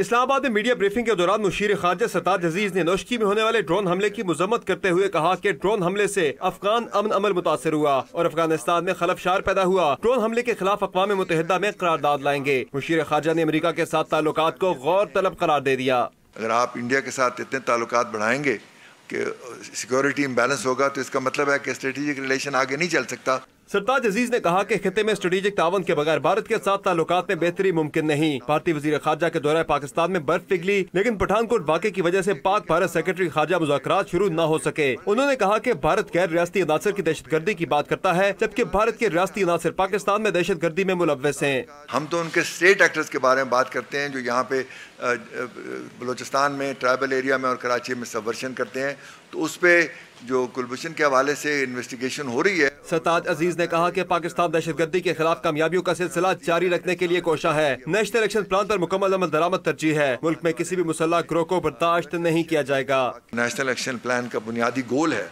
इस्लामाबाद में media briefing के दौरान मुशीर खारजा सताज अजीज ने नौशकी में होने वाले ड्रोन हमले की मजम्मत करते हुए कहा कि ड्रोन हमले से अफगान अमन अमल मुतासर हुआ और अफगानिस्तान में खलफशार पैदा हुआ ड्रोन हमले के खिलाफ अकवा मुतहदा में करारदाद लाएंगे मुशीर खारजा ने अमरीका के साथ ताल्लुक को गौर तलब करार दे दिया अगर आप इंडिया के साथ इतने ताल्लुक बढ़ाएंगे कि सिक्योरिटी इम्बेलेंस होगा तो इसका मतलब है कि स्ट्रेटेजिक रिलेशन आगे नहीं चल सकता सरताज अजीज ने कहा कि खत्े में स्ट्रेटेजिक तावन के बगैर भारत के साथ ताल्लुक में बेहतरी मुमकिन नहीं भारतीय वजी खारजा के दौरे पाकिस्तान में बर्फ पिघली लेकिन पठानकोट वाक़े की वजह ऐसी पाक भारत सेक्रेटरी खारजा मुजाकर शुरू न हो सके उन्होंने कहा की भारत गैर रियाती अनासर की दहशत गर्दी की बात करता है जबकि भारत के रियाती अनासर पाकिस्तान में दहशत गर्दी में मुलवस है हम तो उनके स्टेट एक्टर्स के बारे में बात करते हैं जो यहाँ पे बलोचिस्तान में ट्राइबल एरिया में और कराची में सबवर्शन करते हैं तो उस पर जो कुलभूषण के हवाले से इन्वेस्टिगेशन हो रही है सताज अजीज ने कहा कि पाकिस्तान दहशत गर्दी के खिलाफ कामयाबियों का सिलसिला जारी रखने के लिए कोशा है नेशनल एक्शन प्लान आरोप मुकम्मल अमल दरामद तरजीह है मुल्क में किसी भी मुसल्ह ग्रोह को बर्दाश्त नहीं किया जाएगा नेशनल एक्शन प्लान का बुनियादी गोल है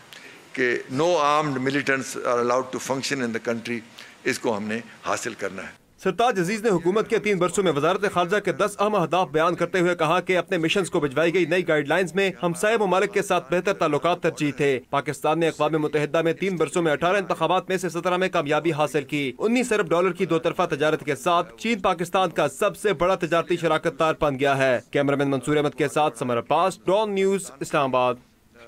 कि no armed militants are allowed to function in the country इसको हमने हासिल करना है सरताज अजीज ने हुकूमत के तीन वर्षों में वजारत खारजा के दस अहम अहदाफ बयान करते हुए कहा कि अपने मिशन को भिजवाई गई नई गाइडलाइंस में सै ममालिक के साथ बेहतर ताल्लुक तरजीह थे पाकिस्तान ने अकवा मुतहदा में तीन वर्षों में अठारह इंतबात में से सत्रह में कामयाबी हासिल की उन्नीस अरब डॉलर की दो तरफा तजारत के साथ चीन पाकिस्तान का सबसे बड़ा तजारती शराकत तार बन गया है कैमरा मैन मंसूर अहमद के साथ समर अब्बास डॉन न्यूज इस्लामाबाद